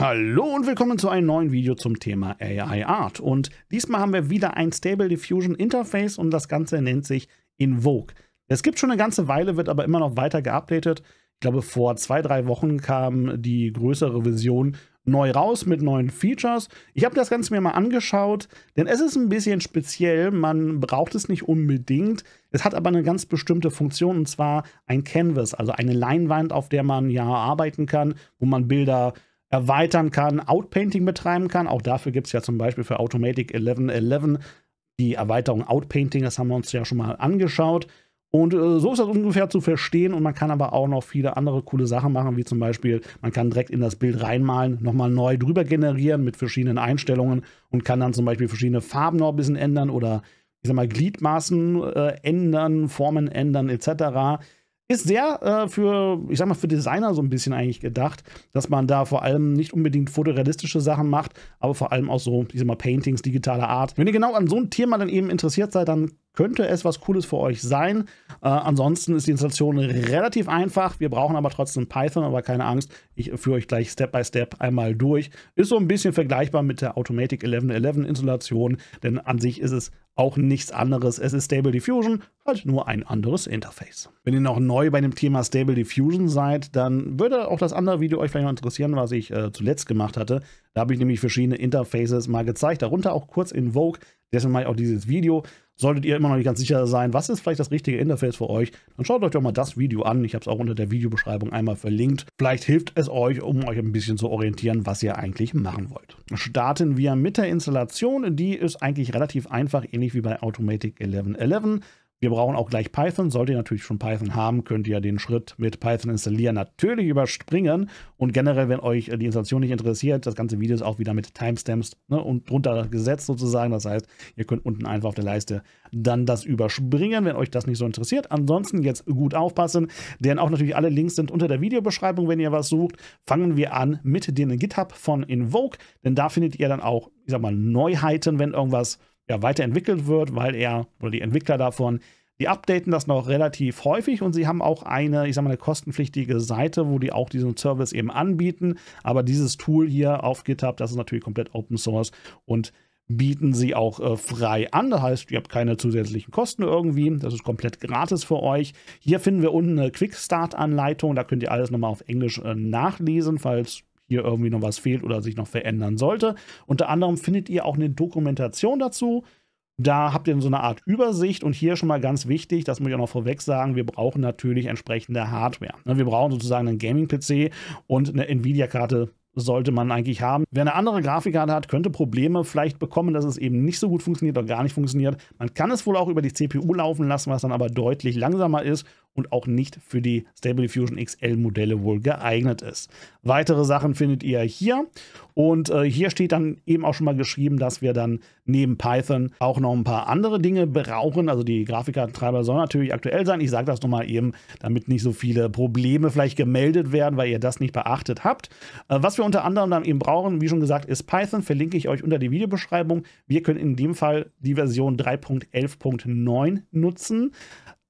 Hallo und willkommen zu einem neuen Video zum Thema AI Art. Und diesmal haben wir wieder ein Stable Diffusion Interface und das Ganze nennt sich Invoke. Es gibt schon eine ganze Weile, wird aber immer noch weiter geupdatet. Ich glaube, vor zwei, drei Wochen kam die größere Version neu raus mit neuen Features. Ich habe das Ganze mir mal angeschaut, denn es ist ein bisschen speziell. Man braucht es nicht unbedingt. Es hat aber eine ganz bestimmte Funktion und zwar ein Canvas, also eine Leinwand, auf der man ja arbeiten kann, wo man Bilder erweitern kann, Outpainting betreiben kann. Auch dafür gibt es ja zum Beispiel für Automatic 1111 die Erweiterung Outpainting, das haben wir uns ja schon mal angeschaut. Und äh, so ist das ungefähr zu verstehen. Und man kann aber auch noch viele andere coole Sachen machen, wie zum Beispiel, man kann direkt in das Bild reinmalen, nochmal neu drüber generieren mit verschiedenen Einstellungen und kann dann zum Beispiel verschiedene Farben noch ein bisschen ändern oder ich sag mal Gliedmaßen äh, ändern, Formen ändern etc. Ist sehr äh, für, ich sag mal, für Designer so ein bisschen eigentlich gedacht, dass man da vor allem nicht unbedingt fotorealistische Sachen macht, aber vor allem auch so, ich sag mal, Paintings digitaler Art. Wenn ihr genau an so ein Thema dann eben interessiert seid, dann könnte es was Cooles für euch sein. Äh, ansonsten ist die Installation relativ einfach. Wir brauchen aber trotzdem Python, aber keine Angst, ich führe euch gleich Step by Step einmal durch. Ist so ein bisschen vergleichbar mit der Automatic 1111 Installation, denn an sich ist es auch nichts anderes. Es ist Stable Diffusion, halt nur ein anderes Interface. Wenn ihr noch neu bei dem Thema Stable Diffusion seid, dann würde auch das andere Video euch vielleicht noch interessieren, was ich äh, zuletzt gemacht hatte. Da habe ich nämlich verschiedene Interfaces mal gezeigt, darunter auch kurz in Vogue. Deswegen mache ich auch dieses Video. Solltet ihr immer noch nicht ganz sicher sein, was ist vielleicht das richtige Interface für euch, dann schaut euch doch mal das Video an. Ich habe es auch unter der Videobeschreibung einmal verlinkt. Vielleicht hilft es euch, um euch ein bisschen zu orientieren, was ihr eigentlich machen wollt. Starten wir mit der Installation. Die ist eigentlich relativ einfach, ähnlich wie bei Automatic 1111. Wir brauchen auch gleich Python. Solltet ihr natürlich schon Python haben, könnt ihr den Schritt mit Python installieren natürlich überspringen. Und generell, wenn euch die Installation nicht interessiert, das ganze Video ist auch wieder mit Timestamps ne, und drunter gesetzt sozusagen. Das heißt, ihr könnt unten einfach auf der Leiste dann das überspringen, wenn euch das nicht so interessiert. Ansonsten jetzt gut aufpassen, denn auch natürlich alle Links sind unter der Videobeschreibung, wenn ihr was sucht. Fangen wir an mit den GitHub von Invoke, denn da findet ihr dann auch, ich sag mal, Neuheiten, wenn irgendwas ja, weiterentwickelt wird, weil er oder die Entwickler davon, die updaten das noch relativ häufig und sie haben auch eine, ich sag mal, eine kostenpflichtige Seite, wo die auch diesen Service eben anbieten. Aber dieses Tool hier auf GitHub, das ist natürlich komplett Open Source und bieten sie auch äh, frei an. Das heißt, ihr habt keine zusätzlichen Kosten irgendwie. Das ist komplett gratis für euch. Hier finden wir unten eine Quick Start Anleitung. Da könnt ihr alles nochmal auf Englisch äh, nachlesen, falls hier irgendwie noch was fehlt oder sich noch verändern sollte. Unter anderem findet ihr auch eine Dokumentation dazu. Da habt ihr so eine Art Übersicht und hier schon mal ganz wichtig, das muss ich auch noch vorweg sagen, wir brauchen natürlich entsprechende Hardware. Ne, wir brauchen sozusagen einen Gaming-PC und eine Nvidia-Karte sollte man eigentlich haben. Wer eine andere Grafikkarte hat, könnte Probleme vielleicht bekommen, dass es eben nicht so gut funktioniert oder gar nicht funktioniert. Man kann es wohl auch über die CPU laufen lassen, was dann aber deutlich langsamer ist und auch nicht für die Stable Diffusion XL Modelle wohl geeignet ist. Weitere Sachen findet ihr hier und äh, hier steht dann eben auch schon mal geschrieben, dass wir dann neben Python auch noch ein paar andere Dinge brauchen. Also die Grafikkartentreiber sollen natürlich aktuell sein. Ich sage das nochmal eben, damit nicht so viele Probleme vielleicht gemeldet werden, weil ihr das nicht beachtet habt. Äh, was wir unter anderem dann eben brauchen, wie schon gesagt, ist Python. Verlinke ich euch unter die Videobeschreibung. Wir können in dem Fall die Version 3.11.9 nutzen.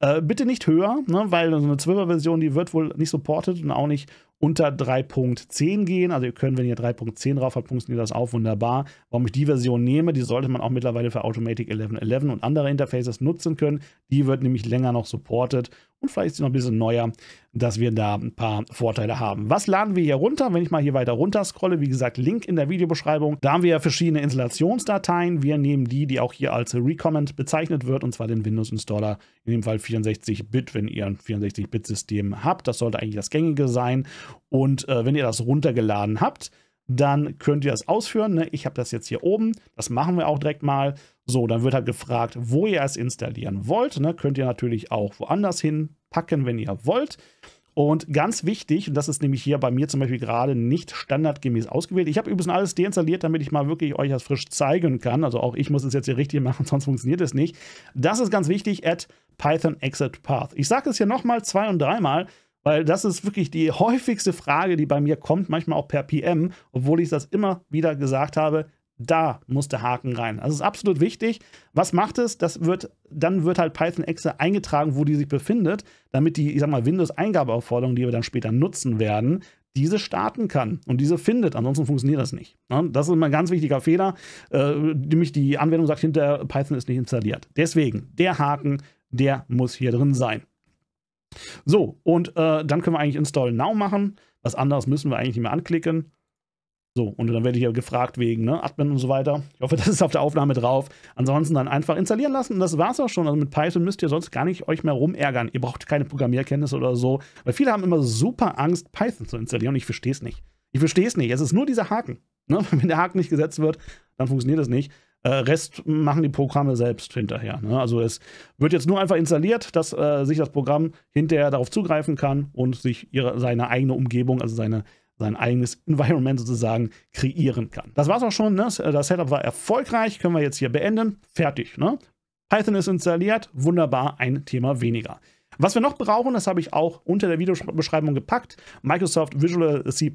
Äh, bitte nicht höher, ne, weil so eine 12er-Version, die wird wohl nicht supported und auch nicht unter 3.10 gehen. Also ihr könnt, wenn ihr 3.10 drauf habt, funktioniert das auch wunderbar. Warum ich die Version nehme, die sollte man auch mittlerweile für Automatic 11.11 .11 und andere Interfaces nutzen können. Die wird nämlich länger noch supported und vielleicht ist sie noch ein bisschen neuer, dass wir da ein paar Vorteile haben. Was laden wir hier runter? Wenn ich mal hier weiter runter scrolle, wie gesagt, Link in der Videobeschreibung. Da haben wir ja verschiedene Installationsdateien. Wir nehmen die, die auch hier als Recommend bezeichnet wird, und zwar den Windows Installer, in dem Fall 64-Bit, wenn ihr ein 64-Bit-System habt. Das sollte eigentlich das gängige sein. Und äh, wenn ihr das runtergeladen habt, dann könnt ihr das ausführen. Ne? Ich habe das jetzt hier oben. Das machen wir auch direkt mal. So, dann wird halt gefragt, wo ihr es installieren wollt. Ne? Könnt ihr natürlich auch woanders hinpacken, wenn ihr wollt. Und ganz wichtig, und das ist nämlich hier bei mir zum Beispiel gerade nicht standardgemäß ausgewählt. Ich habe übrigens alles deinstalliert, damit ich mal wirklich euch das frisch zeigen kann. Also auch ich muss es jetzt hier richtig machen, sonst funktioniert es nicht. Das ist ganz wichtig, add Python Exit Path. Ich sage es hier nochmal zwei- und dreimal, weil das ist wirklich die häufigste Frage, die bei mir kommt, manchmal auch per PM, obwohl ich das immer wieder gesagt habe. Da muss der Haken rein. Also ist absolut wichtig. Was macht es? Das wird, dann wird halt Python-Exe eingetragen, wo die sich befindet, damit die, ich sag mal, Windows-Eingabeaufforderung, die wir dann später nutzen werden, diese starten kann und diese findet. Ansonsten funktioniert das nicht. Das ist immer ein ganz wichtiger Fehler. Äh, nämlich die Anwendung sagt hinter, Python ist nicht installiert. Deswegen, der Haken, der muss hier drin sein. So, und äh, dann können wir eigentlich Install Now machen. Was anderes müssen wir eigentlich nicht mehr anklicken. So, und dann werde ich ja gefragt wegen ne, Admin und so weiter. Ich hoffe, das ist auf der Aufnahme drauf. Ansonsten dann einfach installieren lassen und das war's auch schon. Also mit Python müsst ihr sonst gar nicht euch mehr rumärgern. Ihr braucht keine Programmierkenntnisse oder so. Weil viele haben immer super Angst, Python zu installieren und ich verstehe es nicht. Ich verstehe es nicht. Es ist nur dieser Haken. Ne? Wenn der Haken nicht gesetzt wird, dann funktioniert das nicht. Äh, Rest machen die Programme selbst hinterher. Ne? Also es wird jetzt nur einfach installiert, dass äh, sich das Programm hinterher darauf zugreifen kann und sich ihre, seine eigene Umgebung, also seine sein eigenes Environment sozusagen kreieren kann. Das war's auch schon. Ne? Äh, das Setup war erfolgreich. Können wir jetzt hier beenden. Fertig. Ne? Python ist installiert. Wunderbar. Ein Thema weniger. Was wir noch brauchen, das habe ich auch unter der Videobeschreibung gepackt. Microsoft Visual C++.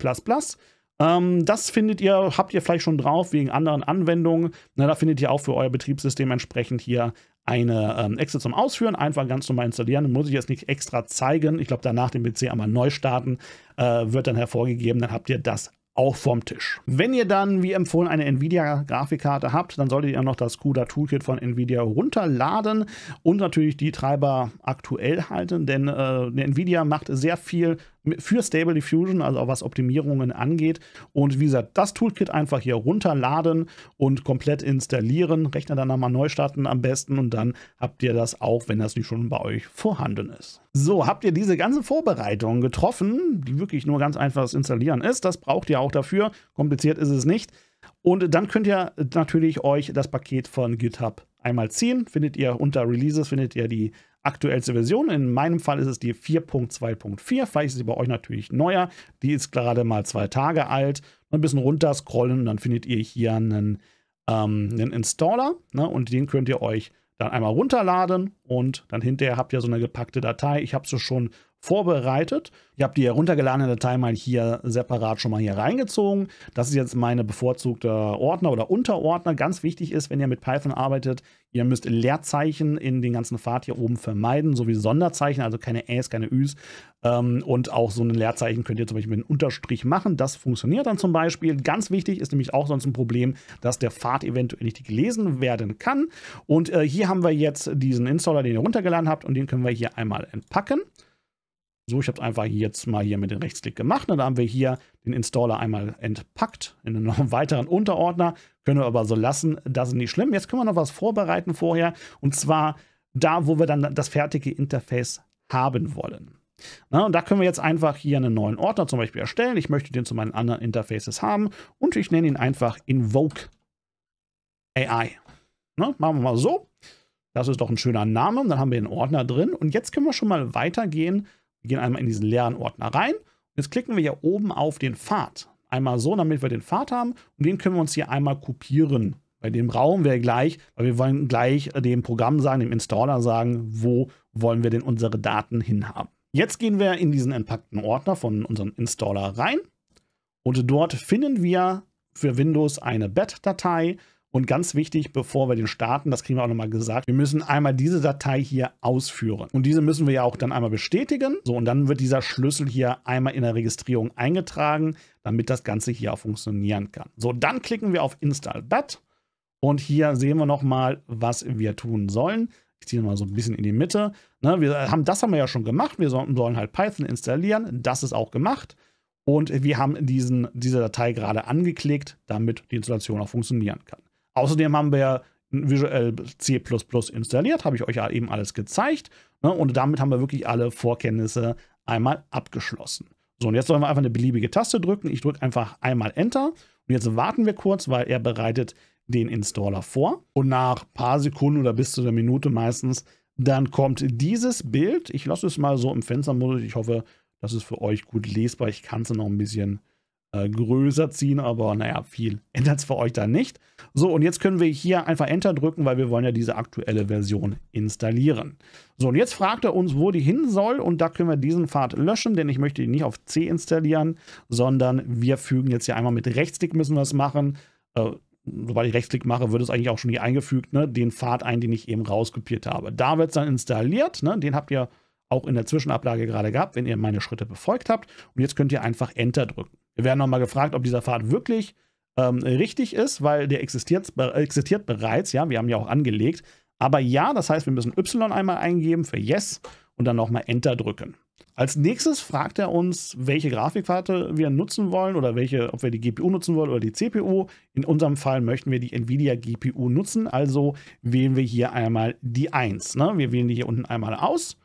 Ähm, das findet ihr, habt ihr vielleicht schon drauf wegen anderen Anwendungen. Na, da findet ihr auch für euer Betriebssystem entsprechend hier eine ähm, Excel zum Ausführen, einfach ganz normal installieren, muss ich jetzt nicht extra zeigen. Ich glaube, danach den PC einmal neu starten, äh, wird dann hervorgegeben, dann habt ihr das auch vom Tisch. Wenn ihr dann, wie empfohlen, eine NVIDIA-Grafikkarte habt, dann solltet ihr noch das CUDA-Toolkit von NVIDIA runterladen und natürlich die Treiber aktuell halten, denn äh, NVIDIA macht sehr viel für Stable Diffusion, also auch was Optimierungen angeht. Und wie gesagt, das Toolkit einfach hier runterladen und komplett installieren. Rechner dann nochmal neu starten am besten und dann habt ihr das auch, wenn das nicht schon bei euch vorhanden ist. So, habt ihr diese ganze Vorbereitung getroffen, die wirklich nur ganz einfaches Installieren ist. Das braucht ihr auch dafür. Kompliziert ist es nicht. Und dann könnt ihr natürlich euch das Paket von GitHub einmal ziehen. Findet ihr unter Releases, findet ihr die aktuellste Version. In meinem Fall ist es die 4.2.4. Vielleicht ist sie bei euch natürlich neuer. Die ist gerade mal zwei Tage alt. Ein bisschen runter scrollen und dann findet ihr hier einen, ähm, einen Installer. Ne? Und den könnt ihr euch dann einmal runterladen und dann hinterher habt ihr so eine gepackte Datei. Ich habe sie schon vorbereitet. Ich habe die heruntergeladene Datei mal hier separat schon mal hier reingezogen. Das ist jetzt meine bevorzugte Ordner oder Unterordner. Ganz wichtig ist, wenn ihr mit Python arbeitet, ihr müsst Leerzeichen in den ganzen Pfad hier oben vermeiden, sowie Sonderzeichen, also keine Äs, keine Üs. Ähm, und auch so ein Leerzeichen könnt ihr zum Beispiel mit einem Unterstrich machen. Das funktioniert dann zum Beispiel. Ganz wichtig ist nämlich auch sonst ein Problem, dass der Pfad eventuell nicht gelesen werden kann. Und äh, hier haben wir jetzt diesen Installer, den ihr runtergeladen habt und den können wir hier einmal entpacken. So, ich habe es einfach jetzt mal hier mit dem Rechtsklick gemacht. Und ne? dann haben wir hier den Installer einmal entpackt in einen weiteren Unterordner. Können wir aber so lassen, das ist nicht schlimm. Jetzt können wir noch was vorbereiten vorher. Und zwar da, wo wir dann das fertige Interface haben wollen. Na, und da können wir jetzt einfach hier einen neuen Ordner zum Beispiel erstellen. Ich möchte den zu meinen anderen Interfaces haben. Und ich nenne ihn einfach Invoke AI. Na, machen wir mal so. Das ist doch ein schöner Name. Und dann haben wir den Ordner drin. Und jetzt können wir schon mal weitergehen wir gehen einmal in diesen leeren Ordner rein. Jetzt klicken wir hier oben auf den Pfad. Einmal so, damit wir den Pfad haben. Und den können wir uns hier einmal kopieren. Bei dem brauchen wir gleich, weil wir wollen gleich dem Programm sagen, dem Installer sagen, wo wollen wir denn unsere Daten hinhaben. Jetzt gehen wir in diesen entpackten Ordner von unserem Installer rein. Und dort finden wir für Windows eine BAT-Datei. Und ganz wichtig, bevor wir den starten, das kriegen wir auch nochmal gesagt, wir müssen einmal diese Datei hier ausführen. Und diese müssen wir ja auch dann einmal bestätigen. So, und dann wird dieser Schlüssel hier einmal in der Registrierung eingetragen, damit das Ganze hier auch funktionieren kann. So, dann klicken wir auf Install Bat. Und hier sehen wir nochmal, was wir tun sollen. Ich ziehe mal so ein bisschen in die Mitte. Ne, wir haben, das haben wir ja schon gemacht. Wir sollen halt Python installieren. Das ist auch gemacht. Und wir haben diesen, diese Datei gerade angeklickt, damit die Installation auch funktionieren kann. Außerdem haben wir Visual C installiert, habe ich euch ja eben alles gezeigt. Ne? Und damit haben wir wirklich alle Vorkenntnisse einmal abgeschlossen. So, und jetzt sollen wir einfach eine beliebige Taste drücken. Ich drücke einfach einmal Enter. Und jetzt warten wir kurz, weil er bereitet den Installer vor. Und nach ein paar Sekunden oder bis zu einer Minute meistens, dann kommt dieses Bild. Ich lasse es mal so im Fenstermodus. Ich hoffe, das ist für euch gut lesbar. Ich kann es noch ein bisschen äh, größer ziehen, aber naja, viel ändert es für euch dann nicht. So, und jetzt können wir hier einfach Enter drücken, weil wir wollen ja diese aktuelle Version installieren. So, und jetzt fragt er uns, wo die hin soll und da können wir diesen Pfad löschen, denn ich möchte ihn nicht auf C installieren, sondern wir fügen jetzt hier einmal mit Rechtsklick müssen wir es machen. Äh, sobald ich Rechtsklick mache, wird es eigentlich auch schon hier eingefügt, ne? den Pfad ein, den ich eben rauskopiert habe. Da wird es dann installiert, ne? den habt ihr auch in der Zwischenablage gerade gehabt, wenn ihr meine Schritte befolgt habt. Und jetzt könnt ihr einfach Enter drücken. Wir werden nochmal gefragt, ob dieser Pfad wirklich ähm, richtig ist, weil der existiert, existiert bereits. Ja, wir haben ja auch angelegt. Aber ja, das heißt, wir müssen Y einmal eingeben für Yes und dann nochmal Enter drücken. Als nächstes fragt er uns, welche Grafikkarte wir nutzen wollen oder welche, ob wir die GPU nutzen wollen oder die CPU. In unserem Fall möchten wir die Nvidia GPU nutzen, also wählen wir hier einmal die 1. Ne? Wir wählen die hier unten einmal aus.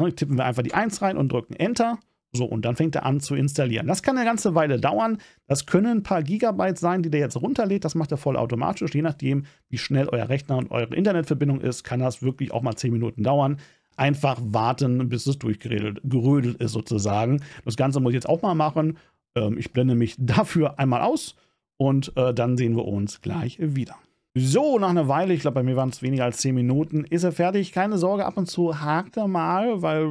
Ne? Tippen wir einfach die 1 rein und drücken Enter. So, und dann fängt er an zu installieren. Das kann eine ganze Weile dauern. Das können ein paar Gigabyte sein, die der jetzt runterlädt. Das macht er vollautomatisch. Je nachdem, wie schnell euer Rechner und eure Internetverbindung ist, kann das wirklich auch mal 10 Minuten dauern. Einfach warten, bis es durchgerödelt ist sozusagen. Das Ganze muss ich jetzt auch mal machen. Ähm, ich blende mich dafür einmal aus und äh, dann sehen wir uns gleich wieder. So, nach einer Weile, ich glaube, bei mir waren es weniger als 10 Minuten, ist er fertig. Keine Sorge, ab und zu hakt er mal, weil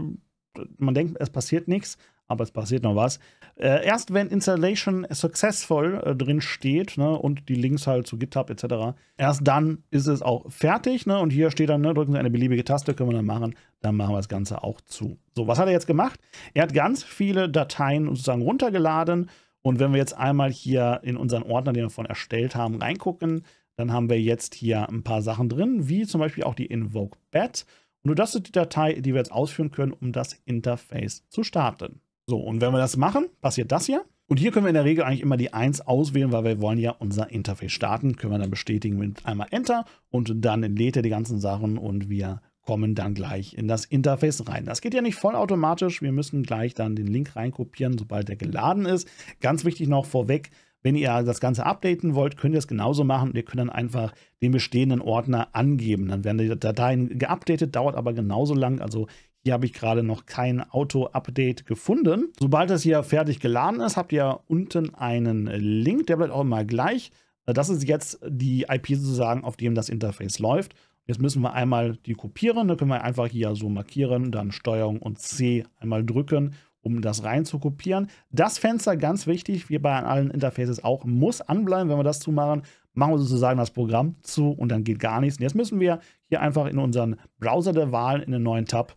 äh, man denkt, es passiert nichts aber es passiert noch was. Äh, erst wenn Installation successful äh, drin steht ne, und die Links halt zu GitHub etc., erst dann ist es auch fertig. Ne, und hier steht dann, ne, drücken Sie eine beliebige Taste, können wir dann machen. Dann machen wir das Ganze auch zu. So, was hat er jetzt gemacht? Er hat ganz viele Dateien sozusagen runtergeladen. Und wenn wir jetzt einmal hier in unseren Ordner, den wir von erstellt haben, reingucken, dann haben wir jetzt hier ein paar Sachen drin, wie zum Beispiel auch die Invoke Bat. Nur das ist die Datei, die wir jetzt ausführen können, um das Interface zu starten. So, und wenn wir das machen, passiert das hier. Und hier können wir in der Regel eigentlich immer die 1 auswählen, weil wir wollen ja unser Interface starten. Können wir dann bestätigen mit einmal Enter und dann lädt er die ganzen Sachen und wir kommen dann gleich in das Interface rein. Das geht ja nicht vollautomatisch. Wir müssen gleich dann den Link reinkopieren, sobald der geladen ist. Ganz wichtig noch vorweg, wenn ihr das Ganze updaten wollt, könnt ihr es genauso machen. Ihr könnt dann einfach den bestehenden Ordner angeben. Dann werden die Dateien geupdatet, dauert aber genauso lang. Also hier habe ich gerade noch kein Auto-Update gefunden. Sobald das hier fertig geladen ist, habt ihr unten einen Link, der bleibt auch immer gleich. Äh, das ist jetzt die IP sozusagen, auf dem das Interface läuft. Jetzt müssen wir einmal die kopieren. Da können wir einfach hier so markieren, dann Steuerung und C einmal drücken, um das rein zu kopieren. Das Fenster, ganz wichtig, wie bei allen Interfaces auch, muss anbleiben. Wenn wir das zumachen, machen wir sozusagen das Programm zu und dann geht gar nichts. Und jetzt müssen wir hier einfach in unseren Browser der Wahl in den neuen Tab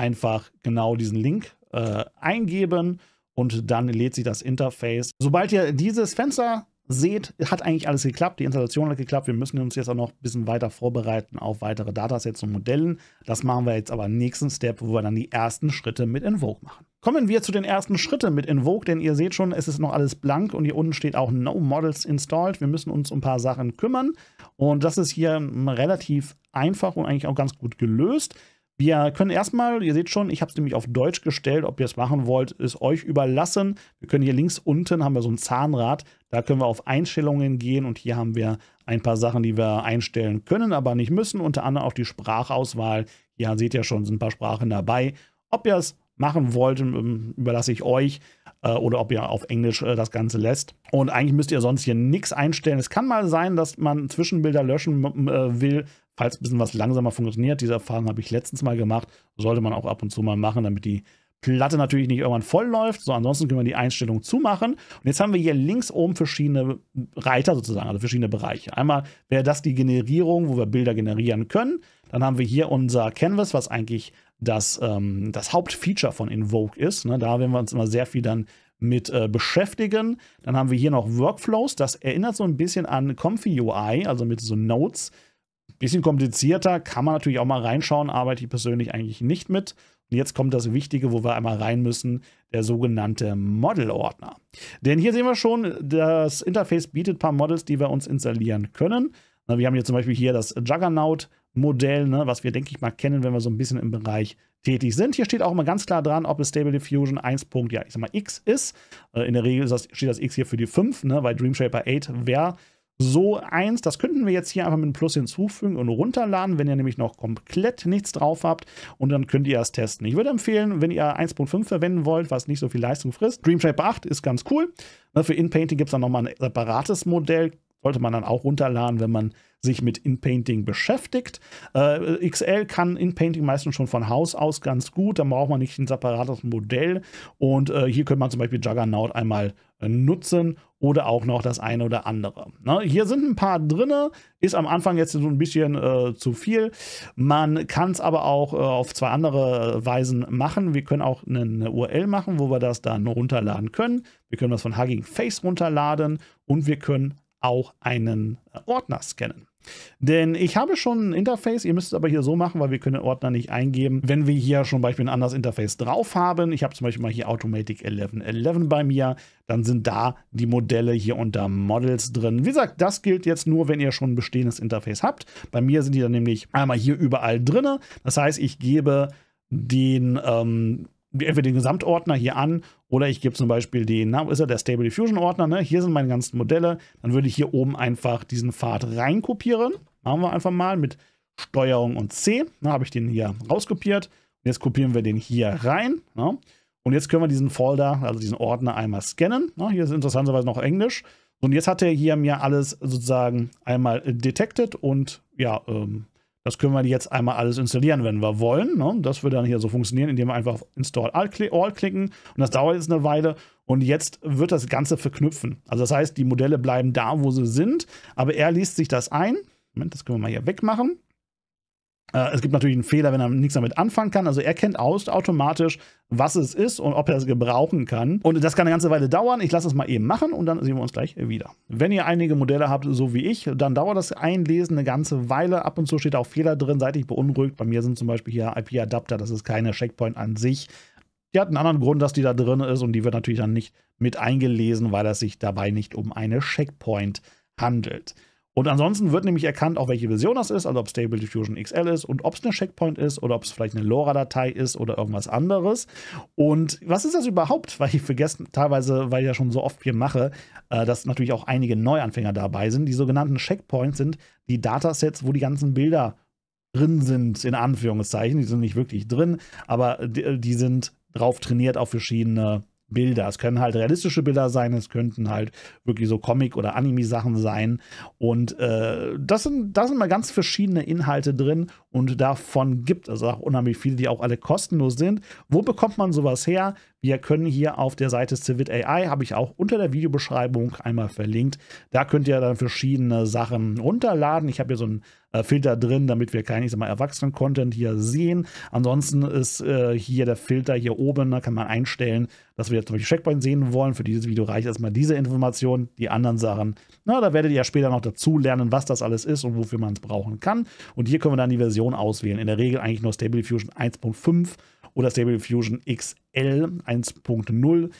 einfach genau diesen Link äh, eingeben und dann lädt sich das Interface. Sobald ihr dieses Fenster seht, hat eigentlich alles geklappt. Die Installation hat geklappt. Wir müssen uns jetzt auch noch ein bisschen weiter vorbereiten auf weitere Datasets und Modellen. Das machen wir jetzt aber im nächsten Step, wo wir dann die ersten Schritte mit Invoke machen. Kommen wir zu den ersten Schritten mit Invoke, denn ihr seht schon, es ist noch alles blank und hier unten steht auch No Models Installed. Wir müssen uns um ein paar Sachen kümmern und das ist hier relativ einfach und eigentlich auch ganz gut gelöst. Wir können erstmal, ihr seht schon, ich habe es nämlich auf Deutsch gestellt. Ob ihr es machen wollt, ist euch überlassen. Wir können hier links unten, haben wir so ein Zahnrad. Da können wir auf Einstellungen gehen und hier haben wir ein paar Sachen, die wir einstellen können, aber nicht müssen. Unter anderem auch die Sprachauswahl. Hier seht ihr schon, sind ein paar Sprachen dabei. Ob ihr es machen wollt, ähm, überlasse ich euch äh, oder ob ihr auf Englisch äh, das Ganze lässt. Und eigentlich müsst ihr sonst hier nichts einstellen. Es kann mal sein, dass man Zwischenbilder löschen äh, will, falls ein bisschen was langsamer funktioniert. Diese Erfahrung habe ich letztens mal gemacht. Sollte man auch ab und zu mal machen, damit die Platte natürlich nicht irgendwann voll läuft. So, ansonsten können wir die Einstellung zumachen. Und jetzt haben wir hier links oben verschiedene Reiter sozusagen, also verschiedene Bereiche. Einmal wäre das die Generierung, wo wir Bilder generieren können. Dann haben wir hier unser Canvas, was eigentlich das, ähm, das Hauptfeature von Invoke ist. Ne? Da werden wir uns immer sehr viel dann mit äh, beschäftigen. Dann haben wir hier noch Workflows. Das erinnert so ein bisschen an Comfy UI, also mit so Notes, Bisschen komplizierter, kann man natürlich auch mal reinschauen, arbeite ich persönlich eigentlich nicht mit. Und jetzt kommt das Wichtige, wo wir einmal rein müssen, der sogenannte Model-Ordner. Denn hier sehen wir schon, das Interface bietet ein paar Models, die wir uns installieren können. Wir haben hier zum Beispiel hier das Juggernaut-Modell, ne, was wir, denke ich mal, kennen, wenn wir so ein bisschen im Bereich tätig sind. Hier steht auch immer ganz klar dran, ob es Stable Diffusion 1. Ja, ich sag mal X ist. Äh, in der Regel steht das X hier für die 5, ne, weil Dream Shaper 8 wäre so eins. Das könnten wir jetzt hier einfach mit einem Plus hinzufügen und runterladen, wenn ihr nämlich noch komplett nichts drauf habt und dann könnt ihr es testen. Ich würde empfehlen, wenn ihr 1.5 verwenden wollt, was nicht so viel Leistung frisst, Dream 8 ist ganz cool. Ne, für InPainting gibt es dann nochmal ein separates Modell, sollte man dann auch runterladen, wenn man sich mit InPainting beschäftigt. Äh, XL kann InPainting meistens schon von Haus aus ganz gut, dann braucht man nicht ein separates Modell. Und äh, hier könnte man zum Beispiel Juggernaut einmal äh, nutzen oder auch noch das eine oder andere. Ne? Hier sind ein paar drin, ist am Anfang jetzt so ein bisschen äh, zu viel. Man kann es aber auch äh, auf zwei andere äh, Weisen machen. Wir können auch eine, eine, URL machen, wo wir das dann runterladen können. Wir können das von Hugging Face runterladen und wir können auch einen äh, Ordner scannen. Denn ich habe schon ein Interface, ihr müsst es aber hier so machen, weil wir können den Ordner nicht eingeben. Wenn wir hier schon Beispiel ein anderes Interface drauf haben, ich habe zum Beispiel mal hier Automatic 1111 bei mir, dann sind da die Modelle hier unter Models drin. Wie gesagt, das gilt jetzt nur, wenn ihr schon ein bestehendes Interface habt. Bei mir sind die dann nämlich einmal hier überall drin. Das heißt, ich gebe den ähm, entweder den Gesamtordner hier an oder ich gebe zum Beispiel den, na, wo ist er, der Stable Diffusion Ordner, ne? Hier sind meine ganzen Modelle. Dann würde ich hier oben einfach diesen Pfad reinkopieren. Machen wir einfach mal mit Steuerung und C. Na, habe ich den hier rauskopiert. Und jetzt kopieren wir den hier rein. Na? Ne? Und jetzt können wir diesen Folder, also diesen Ordner einmal scannen. Na, hier ist interessanterweise noch Englisch. Und jetzt hat er hier mir alles sozusagen einmal detected und ja, ähm, das können wir jetzt einmal alles installieren, wenn wir wollen. Ne? Das würde dann hier so funktionieren, indem wir einfach auf Install All, klicken. Und das dauert jetzt eine Weile. Und jetzt wird das Ganze verknüpfen. Also das heißt, die Modelle bleiben da, wo sie sind. Aber er liest sich das ein. Moment, das können wir mal hier wegmachen. Äh, es gibt natürlich einen Fehler, wenn er nichts damit anfangen kann. Also er kennt aus automatisch, was es ist und ob er es gebrauchen kann. Und das kann eine ganze Weile dauern. Ich lasse es mal eben machen und dann sehen wir uns gleich wieder. Wenn ihr einige Modelle habt, so wie ich, dann dauert das Einlesen eine ganze Weile. Ab und zu steht auch Fehler drin, seid ich beunruhigt. Bei mir sind zum Beispiel hier IP-Adapter, das ist keine Checkpoint an sich. Die hat einen anderen Grund, dass die da drin ist und die wird natürlich dann nicht mit eingelesen, weil es sich dabei nicht um eine Checkpoint handelt. Und ansonsten wird nämlich erkannt, auch welche Version das ist, also ob Stable Diffusion XL ist und ob es eine Checkpoint ist oder ob es vielleicht eine LoRa-Datei ist oder irgendwas anderes. Und was ist das überhaupt? Weil ich vergesse teilweise, weil ich ja schon so oft hier mache, äh, dass natürlich auch einige Neuanfänger dabei sind. Die sogenannten Checkpoints sind die Datasets, wo die ganzen Bilder drin sind, in Anführungszeichen. Die sind nicht wirklich drin, aber die, die sind drauf trainiert auf verschiedene Bilder. Es können halt realistische Bilder sein, es könnten halt wirklich so Comic- oder Anime-Sachen sein. Und äh, das sind, da sind mal ganz verschiedene Inhalte drin und davon gibt es auch unheimlich viele, die auch alle kostenlos sind. Wo bekommt man sowas her? Wir können hier auf der Seite Civit AI, habe ich auch unter der Videobeschreibung einmal verlinkt. Da könnt ihr dann verschiedene Sachen runterladen. Ich habe hier so ein äh, Filter drin, damit wir keinen, ich sag mal, Erwachsenen-Content hier sehen. Ansonsten ist äh, hier der Filter hier oben, da ne, kann man einstellen, dass wir jetzt zum Beispiel Checkpoint sehen wollen. Für dieses Video reicht erstmal diese Information, die anderen Sachen. Na, da werdet ihr ja später noch dazu lernen, was das alles ist und wofür man es brauchen kann. Und hier können wir dann die Version auswählen. In der Regel eigentlich nur Stable Fusion 1.5 oder Stable Fusion XL 1.0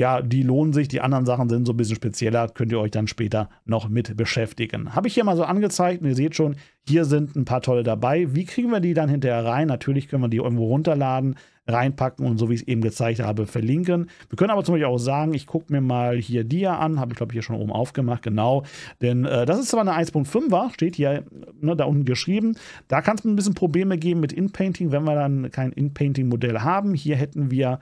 ja, die lohnen sich. Die anderen Sachen sind so ein bisschen spezieller, könnt ihr euch dann später noch mit beschäftigen. Habe ich hier mal so angezeigt und ihr seht schon, hier sind ein paar tolle dabei. Wie kriegen wir die dann hinterher rein? Natürlich können wir die irgendwo runterladen, reinpacken und so wie ich es eben gezeigt habe, verlinken. Wir können aber zum Beispiel auch sagen, ich gucke mir mal hier die ja an, habe ich glaube ich hier schon oben aufgemacht, genau. Denn äh, das ist zwar eine 1.5er, steht hier ne, da unten geschrieben. Da kann es ein bisschen Probleme geben mit InPainting, wenn wir dann kein InPainting-Modell haben. Hier hätten wir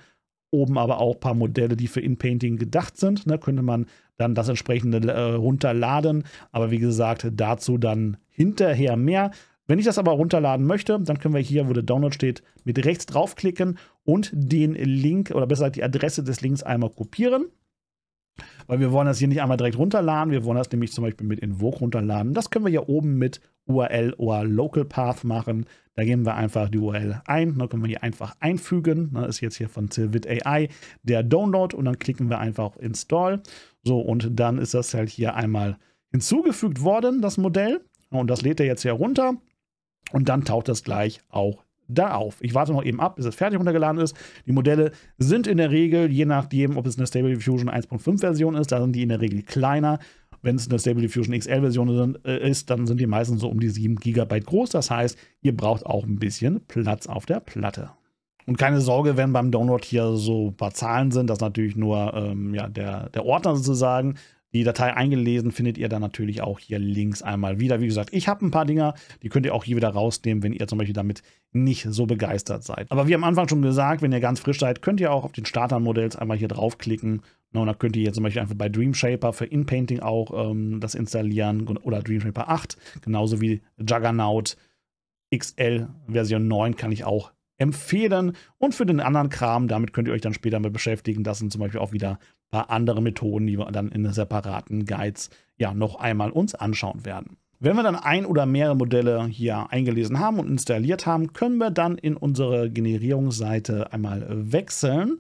oben aber auch ein paar Modelle, die für Inpainting gedacht sind. Da ne, könnte man dann das entsprechende äh, runterladen. Aber wie gesagt, dazu dann hinterher mehr. Wenn ich das aber runterladen möchte, dann können wir hier, wo der Download steht, mit rechts draufklicken und den Link oder besser gesagt die Adresse des Links einmal kopieren. Weil wir wollen das hier nicht einmal direkt runterladen. Wir wollen das nämlich zum Beispiel mit Invoke runterladen. Das können wir hier oben mit URL oder Local Path machen. Da geben wir einfach die URL ein. Dann können wir hier einfach einfügen. Das ne, ist jetzt hier von Silvid AI der Download und dann klicken wir einfach auf Install. So, und dann ist das halt hier einmal hinzugefügt worden, das Modell. Und das lädt er jetzt hier runter. Und dann taucht das gleich auch da auf. Ich warte noch eben ab, bis es fertig runtergeladen ist. Die Modelle sind in der Regel, je nachdem, ob es eine Stable Diffusion 1.5 Version ist, da sind die in der Regel kleiner wenn es eine Stable Diffusion XL-Version äh, ist, dann sind die meistens so um die 7 GB groß. Das heißt, ihr braucht auch ein bisschen Platz auf der Platte. Und keine Sorge, wenn beim Download hier so ein paar Zahlen sind, das natürlich nur ähm, ja, der, der Ordner sozusagen. Die Datei eingelesen findet ihr dann natürlich auch hier links einmal wieder. Wie gesagt, ich habe ein paar Dinger, die könnt ihr auch hier wieder rausnehmen, wenn ihr zum Beispiel damit nicht so begeistert seid. Aber wie am Anfang schon gesagt, wenn ihr ganz frisch seid, könnt ihr auch auf den Starter-Modells einmal hier draufklicken und da könnt ihr jetzt zum Beispiel einfach bei Dreamshaper für InPainting auch ähm, das installieren oder Dreamshaper 8, genauso wie Juggernaut XL Version 9 kann ich auch empfehlen. Und für den anderen Kram, damit könnt ihr euch dann später mal beschäftigen. Das sind zum Beispiel auch wieder ein paar andere Methoden, die wir dann in separaten Guides ja noch einmal uns anschauen werden. Wenn wir dann ein oder mehrere Modelle hier eingelesen haben und installiert haben, können wir dann in unsere Generierungsseite einmal wechseln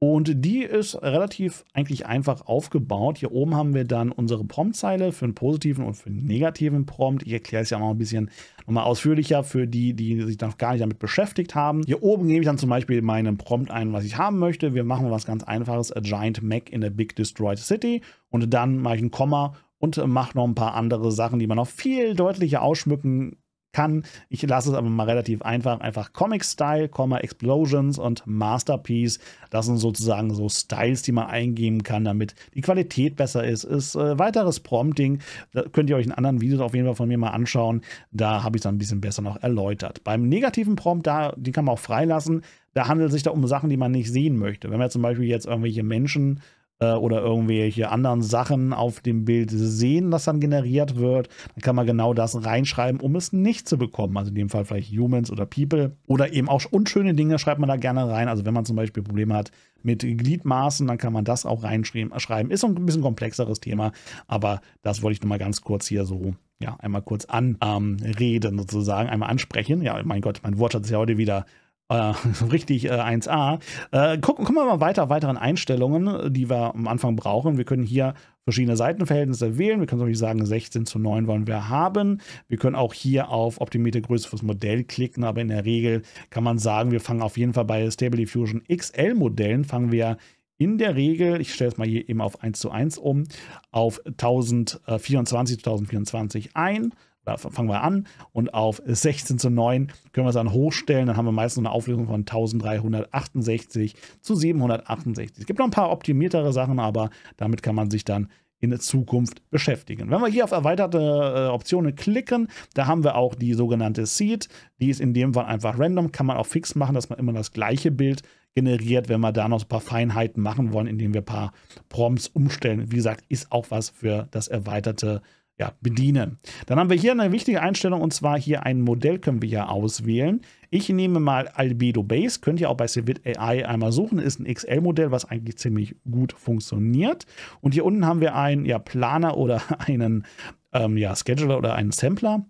und die ist relativ eigentlich einfach aufgebaut. Hier oben haben wir dann unsere Promptzeile für einen positiven und für einen negativen Prompt. Ich erkläre es ja noch ein bisschen nochmal ausführlicher für die, die sich noch gar nicht damit beschäftigt haben. Hier oben gebe ich dann zum Beispiel meinen Prompt ein, was ich haben möchte. Wir machen was ganz Einfaches, a giant Mac in a big destroyed city. Und dann mache ich ein Komma und mache noch ein paar andere Sachen, die man noch viel deutlicher ausschmücken kann. Ich lasse es aber mal relativ einfach. Einfach Comic-Style, Explosions und Masterpiece. Das sind sozusagen so Styles, die man eingeben kann, damit die Qualität besser ist. Ist äh, weiteres Prompting. Da könnt ihr euch in anderen Videos auf jeden Fall von mir mal anschauen. Da habe ich es dann ein bisschen besser noch erläutert. Beim negativen Prompt, da, die kann man auch freilassen. Da handelt es sich da um Sachen, die man nicht sehen möchte. Wenn man zum Beispiel jetzt irgendwelche Menschen äh, oder irgendwelche anderen Sachen auf dem Bild sehen, das dann generiert wird, dann kann man genau das reinschreiben, um es nicht zu bekommen. Also in dem Fall vielleicht Humans oder People oder eben auch unschöne Dinge schreibt man da gerne rein. Also wenn man zum Beispiel Probleme hat mit Gliedmaßen, dann kann man das auch reinschreiben. Ist ein bisschen komplexeres Thema, aber das wollte ich nur mal ganz kurz hier so ja, einmal kurz anreden ähm, sozusagen, einmal ansprechen. Ja, mein Gott, mein Wort hat sich heute wieder äh, richtig äh, 1a. Äh, gucken, gucken wir mal weiter, weiteren Einstellungen, die wir am Anfang brauchen. Wir können hier verschiedene Seitenverhältnisse wählen. Wir können zum Beispiel sagen, 16 zu 9 wollen wir haben. Wir können auch hier auf optimierte Größe fürs Modell klicken, aber in der Regel kann man sagen, wir fangen auf jeden Fall bei Stable Diffusion XL Modellen, fangen wir in der Regel, ich stelle es mal hier eben auf 1 zu 1 um, auf 1024 äh, zu 1024 ein da fangen wir an und auf 16 zu 9 können wir es dann hochstellen. Dann haben wir meistens eine Auflösung von 1368 zu 768. Es gibt noch ein paar optimiertere Sachen, aber damit kann man sich dann in Zukunft beschäftigen. Wenn wir hier auf erweiterte äh, Optionen klicken, da haben wir auch die sogenannte Seed. Die ist in dem Fall einfach random, kann man auch fix machen, dass man immer das gleiche Bild generiert, wenn wir da noch ein paar Feinheiten machen wollen, indem wir ein paar Prompts umstellen. Wie gesagt, ist auch was für das erweiterte ja, bedienen. Dann haben wir hier eine wichtige Einstellung und zwar hier ein Modell können wir hier auswählen. Ich nehme mal Albedo Base, könnt ihr auch bei Civit AI einmal suchen, ist ein XL-Modell, was eigentlich ziemlich gut funktioniert. Und hier unten haben wir einen ja, Planer oder einen ähm, ja, Scheduler oder einen Sampler.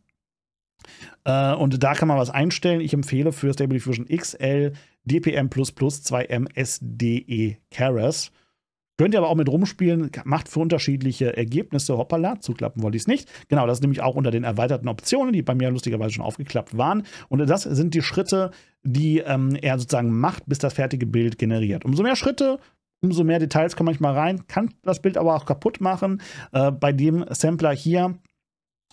Äh, und da kann man was einstellen. Ich empfehle für Stable Diffusion XL DPM 2M SDE Keras. Könnt ihr aber auch mit rumspielen, macht für unterschiedliche Ergebnisse, hoppala, zuklappen wollte ich es nicht. Genau, das ist nämlich auch unter den erweiterten Optionen, die bei mir lustigerweise schon aufgeklappt waren. Und das sind die Schritte, die ähm, er sozusagen macht, bis das fertige Bild generiert. Umso mehr Schritte, umso mehr Details kommen manchmal rein, kann das Bild aber auch kaputt machen. Äh, bei dem Sampler hier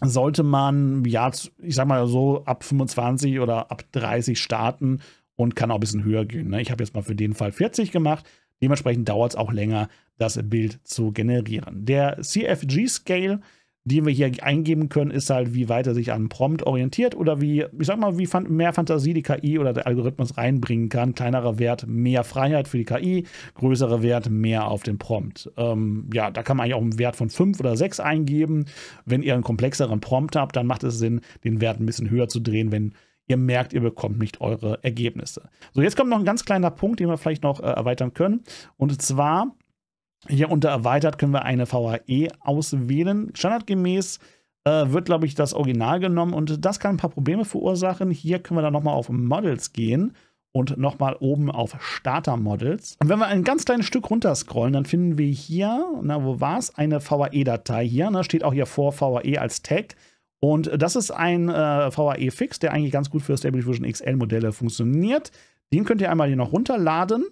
sollte man, ja, ich sag mal so, ab 25 oder ab 30 starten und kann auch ein bisschen höher gehen. Ne? Ich habe jetzt mal für den Fall 40 gemacht. Dementsprechend dauert es auch länger, das Bild zu generieren. Der CFG-Scale, den wir hier eingeben können, ist halt, wie weit er sich an Prompt orientiert oder wie, ich sag mal, wie mehr Fantasie die KI oder der Algorithmus reinbringen kann. Kleinerer Wert, mehr Freiheit für die KI, größerer Wert, mehr auf den Prompt. Ähm, ja, da kann man eigentlich auch einen Wert von 5 oder 6 eingeben. Wenn ihr einen komplexeren Prompt habt, dann macht es Sinn, den Wert ein bisschen höher zu drehen, wenn ihr merkt, ihr bekommt nicht eure Ergebnisse. So, jetzt kommt noch ein ganz kleiner Punkt, den wir vielleicht noch äh, erweitern können. Und zwar, hier unter erweitert können wir eine VAE auswählen. Standardgemäß äh, wird, glaube ich, das Original genommen und das kann ein paar Probleme verursachen. Hier können wir dann nochmal auf Models gehen und nochmal oben auf Starter Models. Und wenn wir ein ganz kleines Stück runter scrollen, dann finden wir hier, na, wo war es? Eine VAE-Datei hier. Da ne, steht auch hier vor VAE als Tag. Und äh, das ist ein äh, VAE Fix, der eigentlich ganz gut für Stable Diffusion XL Modelle funktioniert. Den könnt ihr einmal hier noch runterladen,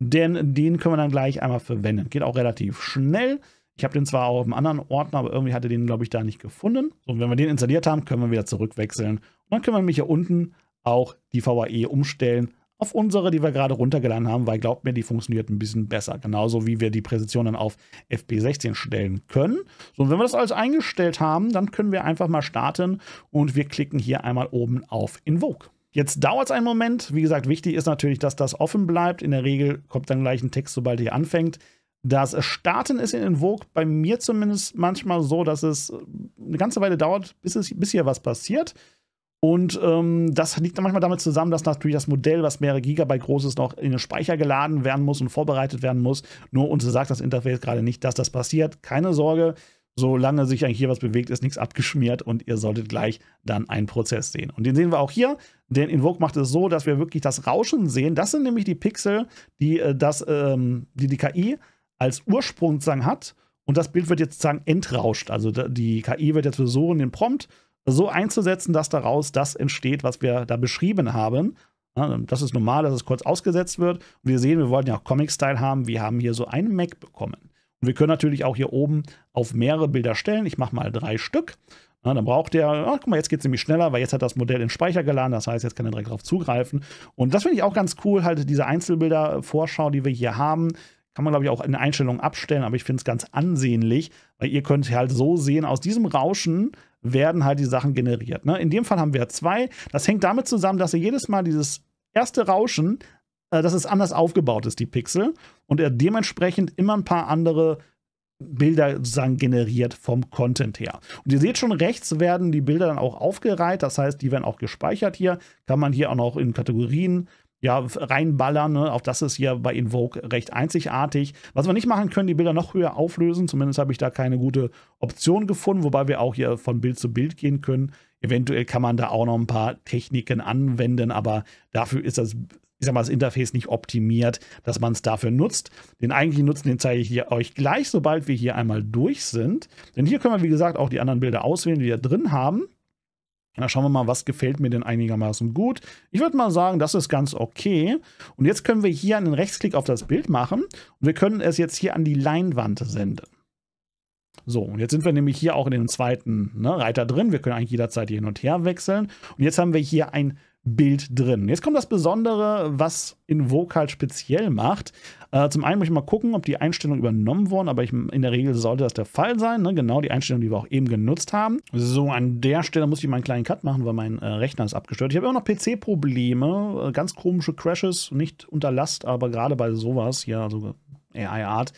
denn den können wir dann gleich einmal verwenden. Geht auch relativ schnell. Ich habe den zwar auch auf einem anderen Ordner, aber irgendwie hatte den, glaube ich, da nicht gefunden. So, und wenn wir den installiert haben, können wir wieder zurückwechseln. Und dann können wir nämlich hier unten auch die VAE umstellen auf unsere, die wir gerade runtergeladen haben, weil glaubt mir, die funktioniert ein bisschen besser. Genauso wie wir die Präsentation dann auf FP16 stellen können. So, und wenn wir das alles eingestellt haben, dann können wir einfach mal starten und wir klicken hier einmal oben auf Invoke. Jetzt dauert es einen Moment. Wie gesagt, wichtig ist natürlich, dass das offen bleibt. In der Regel kommt dann gleich ein Text, sobald ihr anfängt. Das Starten ist in Invoke bei mir zumindest manchmal so, dass es eine ganze Weile dauert, bis, es, bis hier was passiert. Und ähm, das liegt dann manchmal damit zusammen, dass natürlich das Modell, was mehrere Gigabyte groß ist, noch in den Speicher geladen werden muss und vorbereitet werden muss. Nur uns sagt das Interface gerade nicht, dass das passiert. Keine Sorge, solange sich eigentlich hier was bewegt, ist nichts abgeschmiert und ihr solltet gleich dann einen Prozess sehen. Und den sehen wir auch hier, denn Invoke macht es so, dass wir wirklich das Rauschen sehen. Das sind nämlich die Pixel, die äh, das, ähm, die, die KI als Ursprung sozusagen hat. Und das Bild wird jetzt sozusagen entrauscht. Also die KI wird jetzt versuchen, den Prompt so einzusetzen, dass daraus das entsteht, was wir da beschrieben haben. Das ist normal, dass es kurz ausgesetzt wird. Und wir sehen, wir wollten ja auch Comic-Style haben. Wir haben hier so einen Mac bekommen. Und wir können natürlich auch hier oben auf mehrere Bilder stellen. Ich mache mal drei Stück. Ja, dann braucht der, ach, guck mal, jetzt geht es nämlich schneller, weil jetzt hat das Modell in Speicher geladen, das heißt, jetzt kann er direkt darauf zugreifen. Und das finde ich auch ganz cool, halt diese Einzelbilder-Vorschau, die wir hier haben. Kann man, glaube ich, auch in Einstellungen abstellen, aber ich finde es ganz ansehnlich, weil ihr könnt halt so sehen, aus diesem Rauschen werden halt die Sachen generiert. Ne? In dem Fall haben wir zwei. Das hängt damit zusammen, dass er jedes Mal dieses erste Rauschen, äh, dass es anders aufgebaut ist, die Pixel, und er dementsprechend immer ein paar andere Bilder sozusagen generiert vom Content her. Und ihr seht schon, rechts werden die Bilder dann auch aufgereiht, das heißt, die werden auch gespeichert hier. Kann man hier auch noch in Kategorien ja, reinballern. Ne? Auch das ist hier bei Invoke recht einzigartig. Was wir nicht machen können, die Bilder noch höher auflösen. Zumindest habe ich da keine gute Option gefunden, wobei wir auch hier von Bild zu Bild gehen können. Eventuell kann man da auch noch ein paar Techniken anwenden, aber dafür ist das, ich sag mal, das Interface nicht optimiert, dass man es dafür nutzt. Den eigentlichen Nutzen, den zeige ich hier euch gleich, sobald wir hier einmal durch sind. Denn hier können wir, wie gesagt, auch die anderen Bilder auswählen, die wir drin haben. Na, schauen wir mal, was gefällt mir denn einigermaßen gut. Ich würde mal sagen, das ist ganz okay. Und jetzt können wir hier einen Rechtsklick auf das Bild machen und wir können es jetzt hier an die Leinwand senden. So, und jetzt sind wir nämlich hier auch in dem zweiten ne, Reiter drin. Wir können eigentlich jederzeit hier hin und her wechseln. Und jetzt haben wir hier ein Bild drin. Jetzt kommt das Besondere, was Invoke halt speziell macht. Äh, zum einen muss ich mal gucken, ob die Einstellungen übernommen wurden, aber ich, in der Regel sollte das der Fall sein. Ne? Genau die Einstellungen, die wir auch eben genutzt haben. So, an der Stelle muss ich mal einen kleinen Cut machen, weil mein äh, Rechner ist abgestört. Ich habe immer noch PC-Probleme, äh, ganz komische Crashes, nicht unter Last, aber gerade bei sowas, ja, so AI-Art.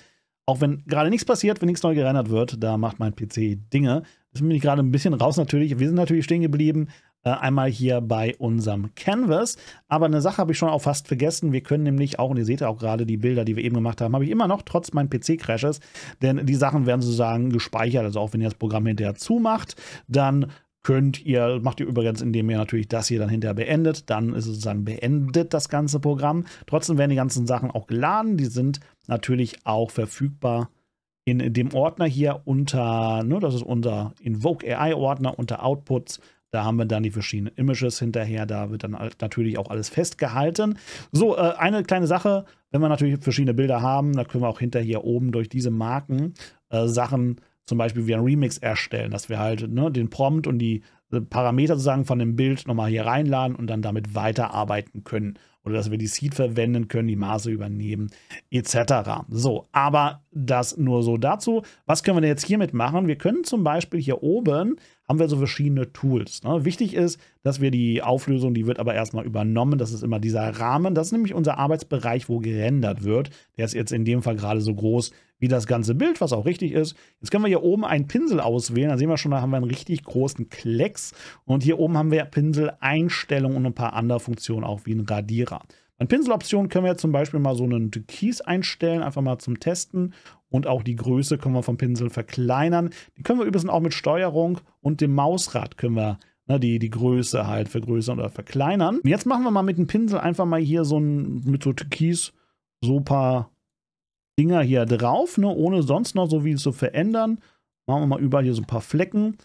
Auch wenn gerade nichts passiert, wenn nichts neu gerendert wird, da macht mein PC Dinge. Das bin ich gerade ein bisschen raus natürlich. Wir sind natürlich stehen geblieben äh, einmal hier bei unserem Canvas. Aber eine Sache habe ich schon auch fast vergessen. Wir können nämlich auch, und ihr seht ja auch gerade die Bilder, die wir eben gemacht haben, habe ich immer noch trotz meinen PC-Crashes, denn die Sachen werden sozusagen gespeichert. Also auch wenn ihr das Programm hinterher zumacht, dann könnt ihr, macht ihr übrigens, indem ihr natürlich das hier dann hinterher beendet, dann ist es sozusagen beendet das ganze Programm. Trotzdem werden die ganzen Sachen auch geladen. Die sind natürlich auch verfügbar in dem Ordner hier unter, ne, das ist unser Invoke AI Ordner unter Outputs da haben wir dann die verschiedenen Images hinterher. Da wird dann natürlich auch alles festgehalten. So, äh, eine kleine Sache. Wenn wir natürlich verschiedene Bilder haben, da können wir auch hinterher oben durch diese Marken äh, Sachen zum Beispiel wie ein Remix erstellen, dass wir halt ne, den Prompt und die äh, Parameter sozusagen von dem Bild nochmal hier reinladen und dann damit weiterarbeiten können. Oder dass wir die Seed verwenden können, die Maße übernehmen, etc. So, aber das nur so dazu. Was können wir denn jetzt hiermit machen? Wir können zum Beispiel hier oben haben wir so verschiedene Tools. Ne? Wichtig ist, dass wir die Auflösung, die wird aber erstmal übernommen. Das ist immer dieser Rahmen. Das ist nämlich unser Arbeitsbereich, wo gerendert wird. Der ist jetzt in dem Fall gerade so groß wie das ganze Bild, was auch richtig ist. Jetzt können wir hier oben einen Pinsel auswählen. Da sehen wir schon, da haben wir einen richtig großen Klecks. Und hier oben haben wir Pinsel-Einstellungen und ein paar andere Funktionen, auch wie ein Radierer. An Pinseloptionen können wir jetzt zum Beispiel mal so einen Keys einstellen, einfach mal zum Testen und auch die Größe können wir vom Pinsel verkleinern. Die können wir übrigens auch mit Steuerung und dem Mausrad können wir ne, die, die Größe halt vergrößern oder verkleinern. Und jetzt machen wir mal mit dem Pinsel einfach mal hier so ein, mit so Türkis so ein paar Dinger hier drauf, ne, ohne sonst noch so viel zu verändern. Machen wir mal überall hier so ein paar Flecken.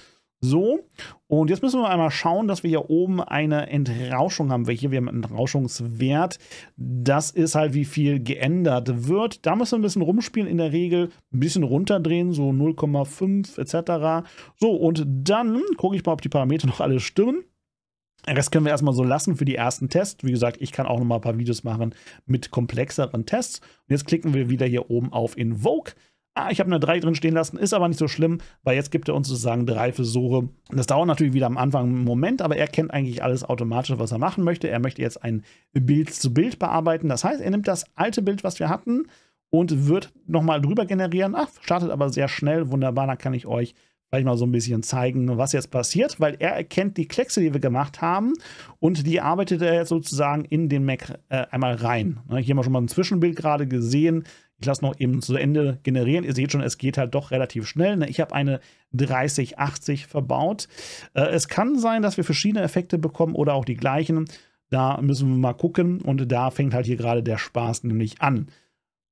So, und jetzt müssen wir einmal schauen, dass wir hier oben eine Entrauschung haben. Welche? wir haben einen Entrauschungswert. Das ist halt, wie viel geändert wird. Da müssen wir ein bisschen rumspielen in der Regel. Ein bisschen runterdrehen, so 0,5 etc. So, und dann gucke ich mal, ob die Parameter noch alle stimmen. Das können wir erstmal so lassen für die ersten Tests. Wie gesagt, ich kann auch nochmal ein paar Videos machen mit komplexeren Tests. Und jetzt klicken wir wieder hier oben auf Invoke. Ah, ich habe eine 3 drin stehen lassen, ist aber nicht so schlimm, weil jetzt gibt er uns sozusagen drei Versuche. Das dauert natürlich wieder am Anfang einen Moment, aber er kennt eigentlich alles automatisch, was er machen möchte. Er möchte jetzt ein Bild zu Bild bearbeiten. Das heißt, er nimmt das alte Bild, was wir hatten, und wird nochmal drüber generieren. Ach, startet aber sehr schnell. Wunderbar, dann kann ich euch gleich mal so ein bisschen zeigen, was jetzt passiert, weil er erkennt die Kleckse, die wir gemacht haben und die arbeitet er jetzt sozusagen in den Mac äh, einmal rein. Ne, hier haben wir schon mal ein Zwischenbild gerade gesehen. Ich lasse noch eben zu Ende generieren. Ihr seht schon, es geht halt doch relativ schnell. Ne? Ich habe eine 3080 verbaut. Äh, es kann sein, dass wir verschiedene Effekte bekommen oder auch die gleichen. Da müssen wir mal gucken und da fängt halt hier gerade der Spaß nämlich an.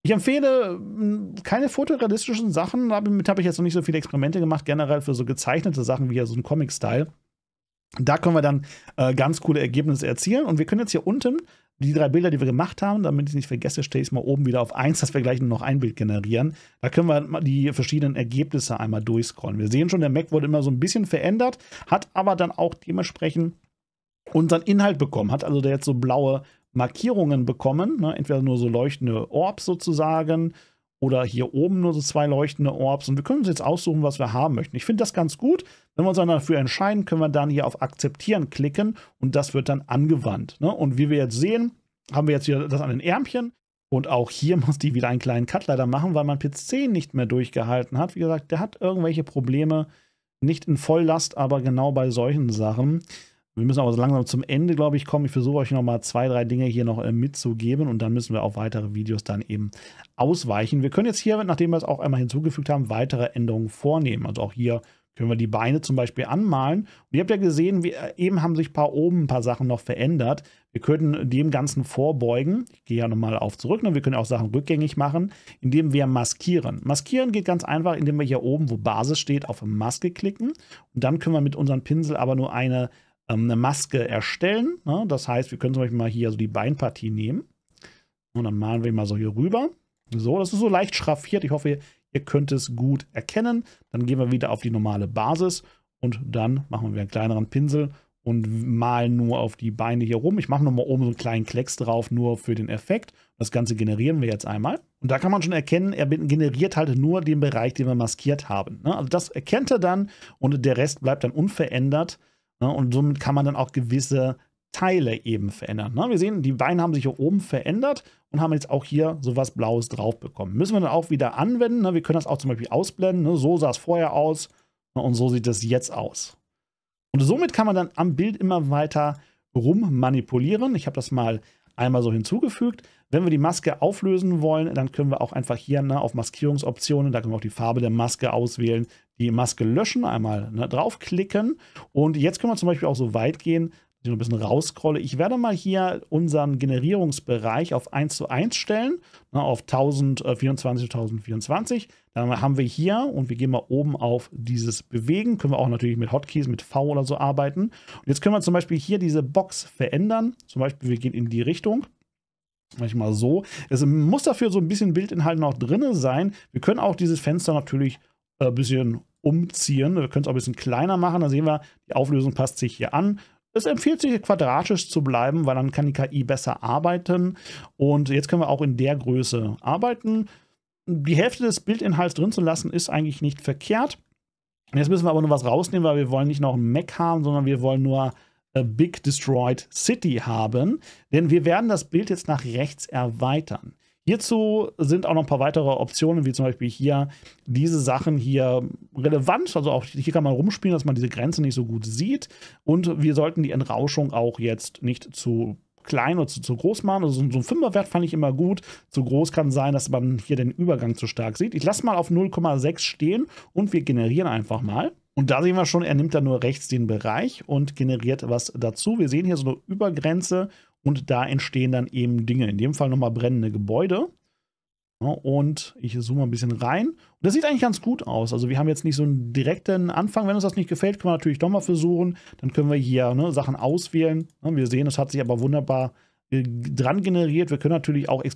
Ich empfehle hm, keine fotorealistischen Sachen, damit habe ich jetzt noch nicht so viele Experimente gemacht, generell für so gezeichnete Sachen wie ja so ein Comic-Style. Da können wir dann äh, ganz coole Ergebnisse erzielen. Und wir können jetzt hier unten die drei Bilder, die wir gemacht haben, damit ich nicht vergesse, stelle ich es mal oben wieder auf eins, dass wir gleich nur noch ein Bild generieren. Da können wir die verschiedenen Ergebnisse einmal durchscrollen. Wir sehen schon, der Mac wurde immer so ein bisschen verändert, hat aber dann auch dementsprechend unseren Inhalt bekommen, hat also der jetzt so blaue Markierungen bekommen, ne? entweder nur so leuchtende Orbs sozusagen oder hier oben nur so zwei leuchtende Orbs. Und wir können uns jetzt aussuchen, was wir haben möchten. Ich finde das ganz gut. Wenn wir uns dann dafür entscheiden, können wir dann hier auf Akzeptieren klicken und das wird dann angewandt. Ne? Und wie wir jetzt sehen, haben wir jetzt wieder das an den Ärmchen. Und auch hier muss die wieder einen kleinen Cut leider machen, weil mein PC nicht mehr durchgehalten hat. Wie gesagt, der hat irgendwelche Probleme, nicht in Volllast, aber genau bei solchen Sachen. Wir müssen aber so langsam zum Ende, glaube ich, kommen. Ich versuche euch nochmal zwei, drei Dinge hier noch äh, mitzugeben und dann müssen wir auf weitere Videos dann eben ausweichen. Wir können jetzt hier, nachdem wir es auch einmal hinzugefügt haben, weitere Änderungen vornehmen. Also auch hier können wir die Beine zum Beispiel anmalen. Und ihr habt ja gesehen, wir, äh, eben haben sich ein paar oben ein paar Sachen noch verändert. Wir könnten dem Ganzen vorbeugen. Ich gehe ja nochmal auf zurück. Ne? Wir können auch Sachen rückgängig machen, indem wir maskieren. Maskieren geht ganz einfach, indem wir hier oben, wo Basis steht, auf Maske klicken. Und dann können wir mit unserem Pinsel aber nur eine ähm, eine Maske erstellen. Ne? Das heißt, wir können zum Beispiel mal hier so die Beinpartie nehmen. Und dann malen wir mal so hier rüber. So, das ist so leicht schraffiert. Ich hoffe, ihr könnt es gut erkennen. Dann gehen wir wieder auf die normale Basis und dann machen wir einen kleineren Pinsel und malen nur auf die Beine hier rum. Ich mache nochmal oben so einen kleinen Klecks drauf, nur für den Effekt. Das Ganze generieren wir jetzt einmal. Und da kann man schon erkennen, er generiert halt nur den Bereich, den wir maskiert haben. Ne? Also das erkennt er dann und der Rest bleibt dann unverändert. Ne? Und somit kann man dann auch gewisse Teile eben verändern. Ne? Wir sehen, die Beine haben sich hier oben verändert und haben jetzt auch hier sowas Blaues drauf bekommen. Müssen wir dann auch wieder anwenden. Ne? Wir können das auch zum Beispiel ausblenden. Ne? So sah es vorher aus ne? und so sieht es jetzt aus. Und somit kann man dann am Bild immer weiter rum manipulieren. Ich habe das mal einmal so hinzugefügt. Wenn wir die Maske auflösen wollen, dann können wir auch einfach hier ne, auf Maskierungsoptionen, da können wir auch die Farbe der Maske auswählen, die Maske löschen, einmal ne, draufklicken. Und jetzt können wir zum Beispiel auch so weit gehen, ich so ein bisschen rausscrolle. Ich werde mal hier unseren Generierungsbereich auf 1 zu 1 stellen, ne, auf 1024 1024. Äh, Dann haben wir hier und wir gehen mal oben auf dieses Bewegen. Können wir auch natürlich mit Hotkeys, mit V oder so arbeiten. Und jetzt können wir zum Beispiel hier diese Box verändern. Zum Beispiel, wir gehen in die Richtung. Manchmal so. Es muss dafür so ein bisschen Bildinhalt noch drin sein. Wir können auch dieses Fenster natürlich ein äh, bisschen umziehen. Wir können es auch ein bisschen kleiner machen. Da sehen wir, die Auflösung passt sich hier an. Es empfiehlt sich, quadratisch zu bleiben, weil dann kann die KI besser arbeiten. Und jetzt können wir auch in der Größe arbeiten. Die Hälfte des Bildinhalts drin zu lassen, ist eigentlich nicht verkehrt. Jetzt müssen wir aber nur was rausnehmen, weil wir wollen nicht noch einen Mac haben, sondern wir wollen nur A äh, Big Destroyed City haben. Denn wir werden das Bild jetzt nach rechts erweitern. Hierzu sind auch noch ein paar weitere Optionen, wie zum Beispiel hier diese Sachen hier relevant. Also auch hier kann man rumspielen, dass man diese Grenze nicht so gut sieht. Und wir sollten die Entrauschung auch jetzt nicht zu klein oder zu, zu groß machen. Also so, so ein Fünferwert fand ich immer gut. Zu groß kann sein, dass man hier den Übergang zu stark sieht. Ich lasse mal auf 0,6 stehen und wir generieren einfach mal. Und da sehen wir schon, er nimmt dann nur rechts den Bereich und generiert was dazu. Wir sehen hier so eine Übergrenze und da entstehen dann eben Dinge. In dem Fall nochmal brennende Gebäude. und ich zoome ein bisschen rein. Und das sieht eigentlich ganz gut aus. Also wir haben jetzt nicht so einen direkten Anfang. Wenn uns das nicht gefällt, können wir natürlich nochmal versuchen. Dann können wir hier ne, Sachen auswählen. Ja, wir sehen, es hat sich aber wunderbar äh, dran generiert. Wir können natürlich auch äh,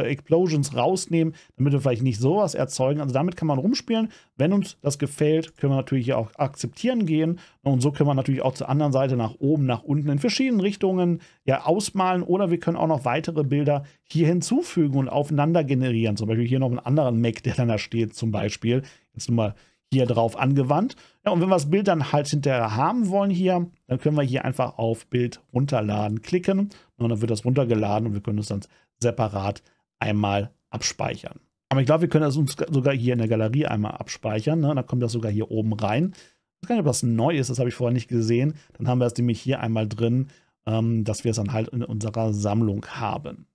Explosions rausnehmen, damit wir vielleicht nicht sowas erzeugen. Also damit kann man rumspielen. Wenn uns das gefällt, können wir natürlich hier auch akzeptieren gehen. Und so können wir natürlich auch zur anderen Seite nach oben, nach unten in verschiedenen Richtungen ja ausmalen. Oder wir können auch noch weitere Bilder hier hinzufügen und aufeinander generieren. Zum Beispiel hier noch einen anderen Mac, der dann da steht zum Beispiel. Jetzt nur mal hier drauf angewandt. Ja, und wenn wir das Bild dann halt hinterher haben wollen hier, dann können wir hier einfach auf Bild runterladen klicken und dann wird das runtergeladen und wir können es dann separat einmal abspeichern. Aber ich glaube, wir können das uns sogar hier in der Galerie einmal abspeichern. Ne? Dann kommt das sogar hier oben rein. Ich weiß gar nicht, ob das neu ist, das habe ich vorher nicht gesehen. Dann haben wir es nämlich hier einmal drin, ähm, dass wir es dann halt in unserer Sammlung haben.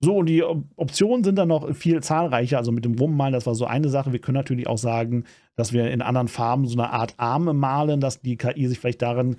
So, und die Optionen sind dann noch viel zahlreicher. Also mit dem Rummalen, das war so eine Sache. Wir können natürlich auch sagen, dass wir in anderen Farben so eine Art Arme malen, dass die KI sich vielleicht darin,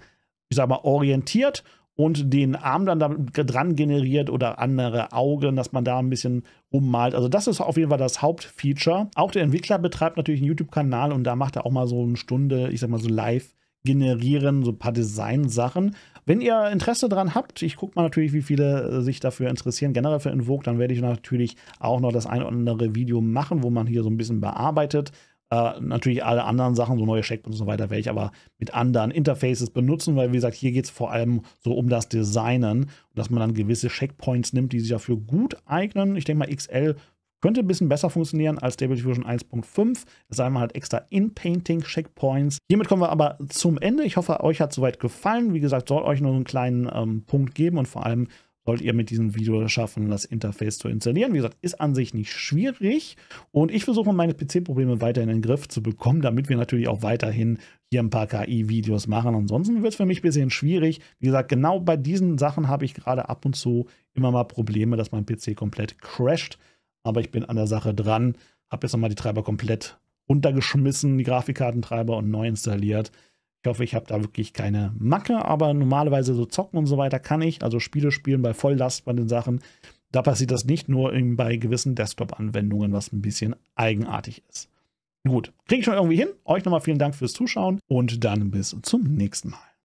ich sag mal, orientiert und den Arm dann da dran generiert oder andere Augen, dass man da ein bisschen ummalt. Also das ist auf jeden Fall das Hauptfeature. Auch der Entwickler betreibt natürlich einen YouTube-Kanal und da macht er auch mal so eine Stunde, ich sag mal so live generieren, so ein paar Design-Sachen. Wenn ihr Interesse daran habt, ich gucke mal natürlich, wie viele äh, sich dafür interessieren, generell für Invoke, dann werde ich natürlich auch noch das ein oder andere Video machen, wo man hier so ein bisschen bearbeitet, äh, natürlich alle anderen Sachen, so neue Checkpoints und so weiter, werde ich aber mit anderen Interfaces benutzen, weil wie gesagt, hier geht es vor allem so um das Designen und dass man dann gewisse Checkpoints nimmt, die sich dafür gut eignen. Ich denke mal, XL könnte ein bisschen besser funktionieren als Stable Diffusion 1.5. Es sei mal halt extra In-Painting-Checkpoints. Hiermit kommen wir aber zum Ende. Ich hoffe, euch hat es soweit gefallen. Wie gesagt, soll euch nur einen kleinen ähm, Punkt geben und vor allem sollt ihr mit diesem Video schaffen, das Interface zu installieren. Wie gesagt, ist an sich nicht schwierig und ich versuche meine PC-Probleme weiterhin in den Griff zu bekommen, damit wir natürlich auch weiterhin hier ein paar KI-Videos machen. Ansonsten wird es für mich ein bisschen schwierig. Wie gesagt, genau bei diesen Sachen habe ich gerade ab und zu immer mal Probleme, dass mein PC komplett crasht. Aber ich bin an der Sache dran, habe jetzt nochmal die Treiber komplett runtergeschmissen, die Grafikkartentreiber und neu installiert. Ich hoffe, ich habe da wirklich keine Macke, aber normalerweise so zocken und so weiter kann ich. Also Spiele spielen bei Volllast bei den Sachen. Da passiert das nicht nur in, bei gewissen Desktop-Anwendungen, was ein bisschen eigenartig ist. Gut, kriege ich schon irgendwie hin. Euch nochmal vielen Dank fürs Zuschauen und dann bis zum nächsten Mal.